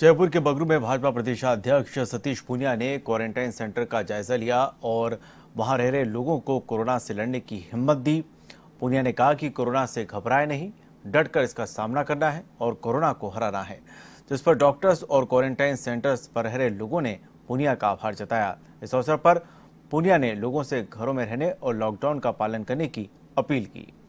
जयपुर के बगरू में भाजपा प्रदेशाध्यक्ष सतीश पूनिया ने क्वारंटाइन सेंटर का जायजा लिया और वहां रह रहे लोगों को कोरोना से लड़ने की हिम्मत दी पूनिया ने कहा कि कोरोना से घबराए नहीं डट कर इसका सामना करना है और कोरोना को हराना है जिस तो पर डॉक्टर्स और क्वारंटाइन सेंटर्स पर रह रहे लोगों ने पूनिया का आभार जताया इस अवसर पर पूनिया ने लोगों से घरों में रहने और लॉकडाउन का पालन करने की अपील की